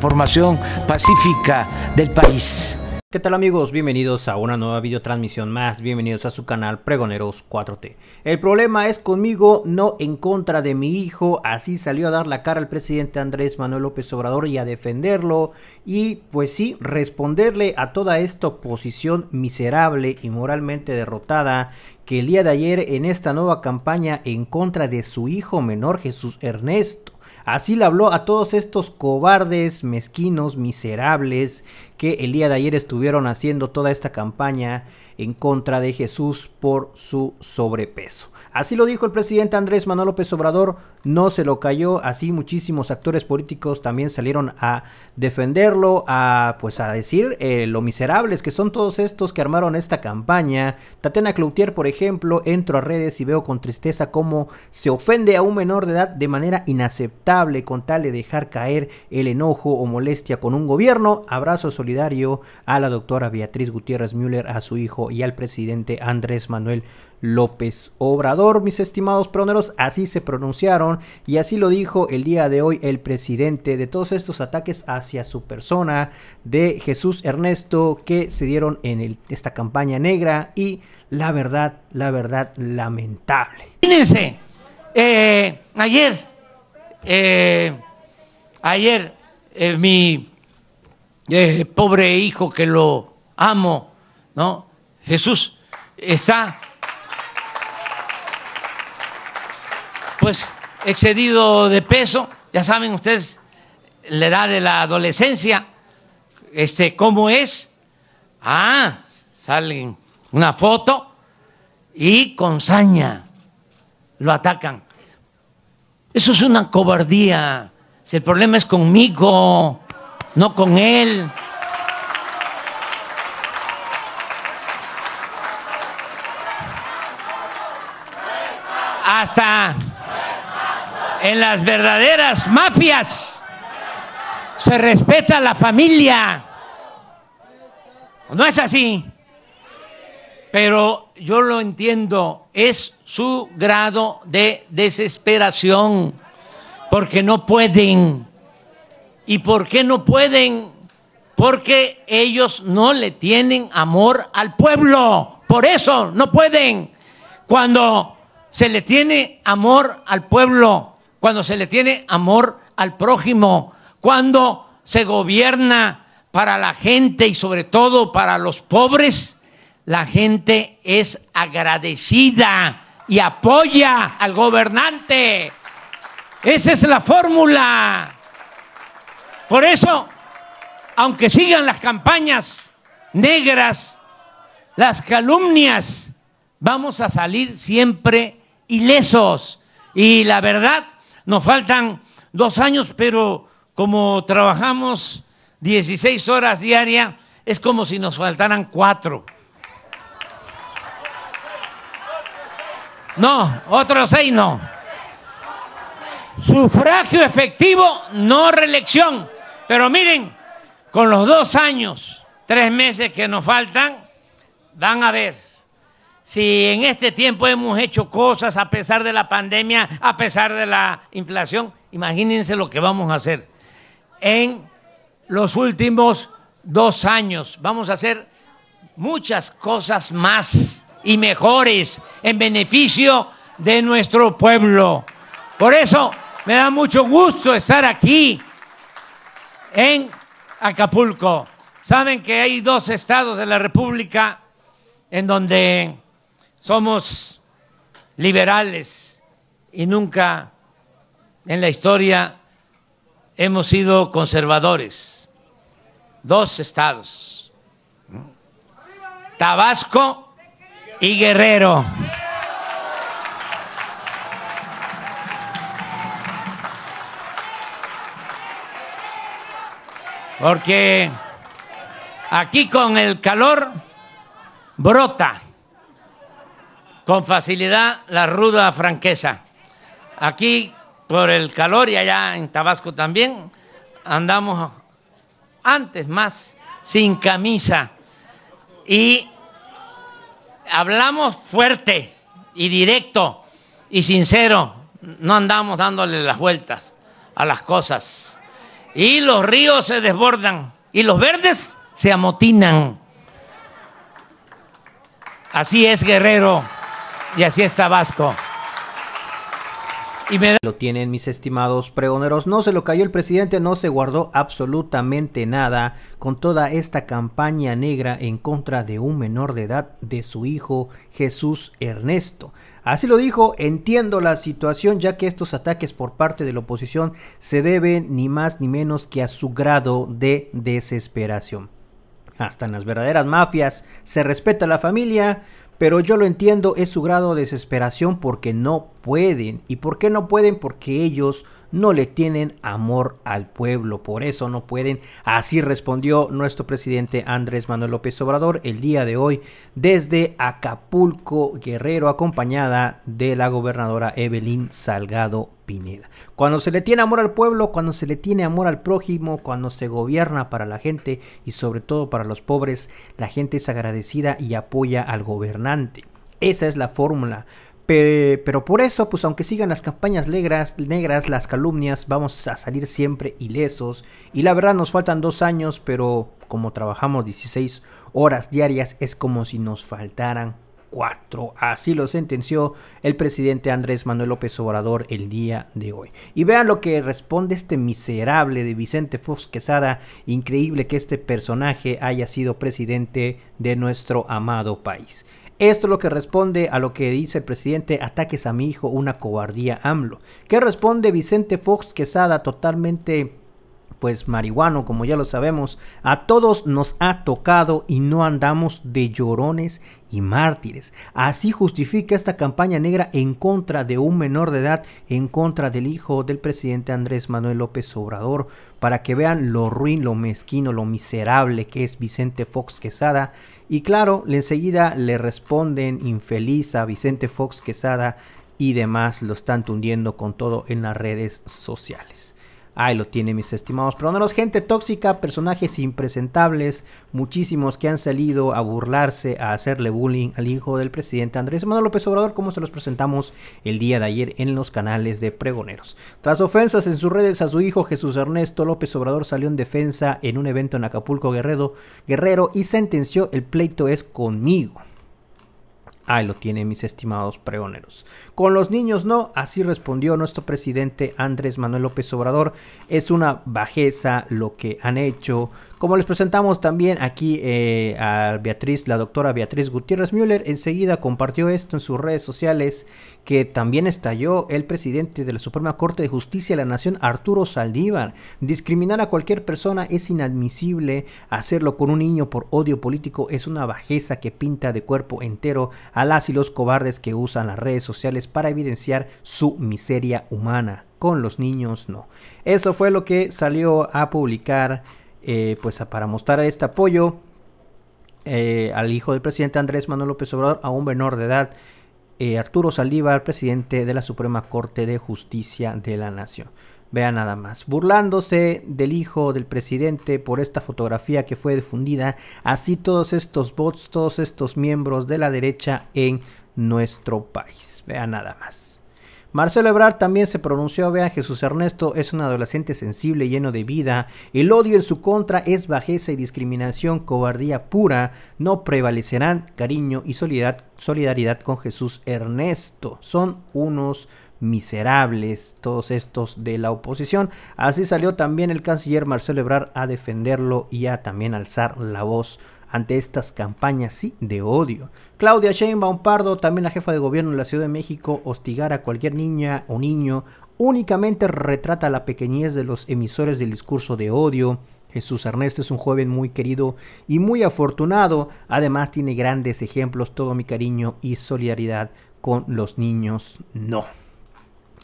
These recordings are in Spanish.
formación pacífica del país. ¿Qué tal amigos? Bienvenidos a una nueva videotransmisión más, bienvenidos a su canal Pregoneros 4T. El problema es conmigo, no en contra de mi hijo, así salió a dar la cara el presidente Andrés Manuel López Obrador y a defenderlo y pues sí, responderle a toda esta oposición miserable y moralmente derrotada que el día de ayer en esta nueva campaña en contra de su hijo menor Jesús Ernesto Así le habló a todos estos cobardes, mezquinos, miserables, que el día de ayer estuvieron haciendo toda esta campaña en contra de Jesús por su sobrepeso. Así lo dijo el presidente Andrés Manuel López Obrador, no se lo cayó, así muchísimos actores políticos también salieron a defenderlo, a pues a decir eh, lo miserables que son todos estos que armaron esta campaña. Tatiana Cloutier, por ejemplo, entro a redes y veo con tristeza cómo se ofende a un menor de edad de manera inaceptable con tal de dejar caer el enojo o molestia con un gobierno. Abrazo solidario a la doctora Beatriz Gutiérrez Müller, a su hijo y al presidente Andrés Manuel López Obrador. Mis estimados proneros, así se pronunciaron y así lo dijo el día de hoy el presidente de todos estos ataques hacia su persona de Jesús Ernesto que se dieron en esta campaña negra y la verdad, la verdad lamentable. Fíjense, eh, ayer, eh, ayer eh, mi pobre hijo que lo amo, ¿no? Jesús está, pues, excedido de peso, ya saben ustedes, la edad de la adolescencia, este, ¿cómo es? Ah, salen una foto y con saña lo atacan. Eso es una cobardía. Si el problema es conmigo, no con él. Hasta en las verdaderas mafias se respeta la familia. No es así. Pero yo lo entiendo, es su grado de desesperación, porque no pueden ¿Y por qué no pueden? Porque ellos no le tienen amor al pueblo. Por eso no pueden. Cuando se le tiene amor al pueblo, cuando se le tiene amor al prójimo, cuando se gobierna para la gente y sobre todo para los pobres, la gente es agradecida y apoya al gobernante. Esa es la fórmula. Por eso, aunque sigan las campañas negras, las calumnias, vamos a salir siempre ilesos. Y la verdad, nos faltan dos años, pero como trabajamos 16 horas diarias, es como si nos faltaran cuatro. No, otros seis no. Sufragio efectivo, no reelección. Pero miren, con los dos años, tres meses que nos faltan, van a ver si en este tiempo hemos hecho cosas a pesar de la pandemia, a pesar de la inflación. Imagínense lo que vamos a hacer. En los últimos dos años vamos a hacer muchas cosas más y mejores en beneficio de nuestro pueblo. Por eso me da mucho gusto estar aquí en Acapulco. Saben que hay dos estados de la República en donde somos liberales y nunca en la historia hemos sido conservadores. Dos estados. Tabasco y Guerrero. Porque aquí con el calor brota con facilidad la ruda franqueza. Aquí por el calor y allá en Tabasco también andamos antes más sin camisa y hablamos fuerte y directo y sincero, no andamos dándole las vueltas a las cosas y los ríos se desbordan y los verdes se amotinan. Así es Guerrero y así es Tabasco. Lo tienen mis estimados pregoneros, no se lo cayó el presidente, no se guardó absolutamente nada con toda esta campaña negra en contra de un menor de edad de su hijo Jesús Ernesto. Así lo dijo, entiendo la situación ya que estos ataques por parte de la oposición se deben ni más ni menos que a su grado de desesperación. Hasta en las verdaderas mafias se respeta la familia, pero yo lo entiendo, es su grado de desesperación porque no pueden. ¿Y por qué no pueden? Porque ellos no le tienen amor al pueblo, por eso no pueden. Así respondió nuestro presidente Andrés Manuel López Obrador el día de hoy desde Acapulco Guerrero, acompañada de la gobernadora Evelyn Salgado Pineda. Cuando se le tiene amor al pueblo, cuando se le tiene amor al prójimo, cuando se gobierna para la gente y sobre todo para los pobres, la gente es agradecida y apoya al gobernante. Esa es la fórmula pero por eso, pues aunque sigan las campañas negras, negras, las calumnias, vamos a salir siempre ilesos. Y la verdad nos faltan dos años, pero como trabajamos 16 horas diarias, es como si nos faltaran cuatro. Así lo sentenció el presidente Andrés Manuel López Obrador el día de hoy. Y vean lo que responde este miserable de Vicente Fox Quesada. Increíble que este personaje haya sido presidente de nuestro amado país. Esto es lo que responde a lo que dice el presidente, ataques a mi hijo, una cobardía AMLO. ¿Qué responde Vicente Fox Quesada totalmente pues marihuano, como ya lo sabemos, a todos nos ha tocado y no andamos de llorones y mártires. Así justifica esta campaña negra en contra de un menor de edad, en contra del hijo del presidente Andrés Manuel López Obrador, para que vean lo ruin, lo mezquino, lo miserable que es Vicente Fox Quesada. Y claro, enseguida le responden infeliz a Vicente Fox Quesada y demás, lo están tundiendo con todo en las redes sociales. Ahí lo tiene, mis estimados pregoneros, Gente tóxica, personajes impresentables, muchísimos que han salido a burlarse, a hacerle bullying al hijo del presidente Andrés Manuel López Obrador, como se los presentamos el día de ayer en los canales de pregoneros. Tras ofensas en sus redes a su hijo Jesús Ernesto López Obrador salió en defensa en un evento en Acapulco Guerrero y sentenció el pleito es conmigo. Ahí lo tienen mis estimados pregoneros. Con los niños no, así respondió nuestro presidente Andrés Manuel López Obrador. Es una bajeza lo que han hecho. Como les presentamos también aquí eh, a Beatriz, la doctora Beatriz Gutiérrez Müller, enseguida compartió esto en sus redes sociales, que también estalló el presidente de la Suprema Corte de Justicia de la Nación, Arturo Saldívar. Discriminar a cualquier persona es inadmisible. Hacerlo con un niño por odio político es una bajeza que pinta de cuerpo entero Alas y los cobardes que usan las redes sociales para evidenciar su miseria humana. Con los niños no. Eso fue lo que salió a publicar eh, pues para mostrar este apoyo eh, al hijo del presidente Andrés Manuel López Obrador, a un menor de edad. Eh, Arturo Saldívar, presidente de la Suprema Corte de Justicia de la Nación. Vea nada más. Burlándose del hijo del presidente por esta fotografía que fue difundida. Así todos estos bots, todos estos miembros de la derecha en nuestro país. vea nada más. Marcelo Ebrard también se pronunció, vean, Jesús Ernesto es un adolescente sensible, lleno de vida, el odio en su contra es bajeza y discriminación, cobardía pura, no prevalecerán cariño y solidaridad, solidaridad con Jesús Ernesto, son unos miserables todos estos de la oposición. Así salió también el canciller Marcelo Ebrard a defenderlo y a también alzar la voz ante estas campañas sí de odio. Claudia Sheinbaum Pardo, también la jefa de gobierno de la Ciudad de México, hostigar a cualquier niña o niño únicamente retrata la pequeñez de los emisores del discurso de odio. Jesús Ernesto es un joven muy querido y muy afortunado. Además tiene grandes ejemplos, todo mi cariño y solidaridad con los niños. No.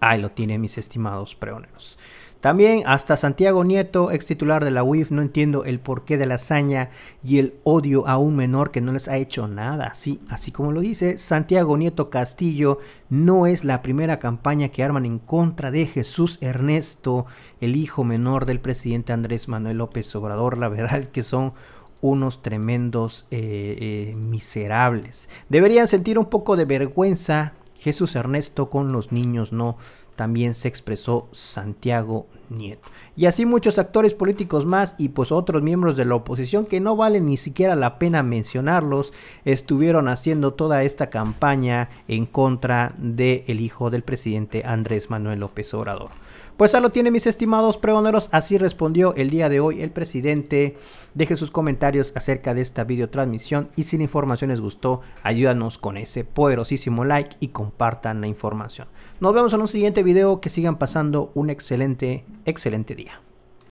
Ahí lo tienen mis estimados preoneros. También hasta Santiago Nieto, ex titular de la UIF, no entiendo el porqué de la hazaña y el odio a un menor que no les ha hecho nada. Sí, así como lo dice Santiago Nieto Castillo, no es la primera campaña que arman en contra de Jesús Ernesto, el hijo menor del presidente Andrés Manuel López Obrador. La verdad que son unos tremendos eh, eh, miserables. Deberían sentir un poco de vergüenza Jesús Ernesto con los niños, no también se expresó Santiago Nieto. Y así muchos actores políticos más y pues otros miembros de la oposición que no vale ni siquiera la pena mencionarlos, estuvieron haciendo toda esta campaña en contra del hijo del presidente Andrés Manuel López Obrador. Pues ya lo tiene mis estimados pregoneros, así respondió el día de hoy el presidente. Dejen sus comentarios acerca de esta videotransmisión y si la información les gustó, ayúdanos con ese poderosísimo like y compartan la información. Nos vemos en un siguiente video video, que sigan pasando un excelente, excelente día.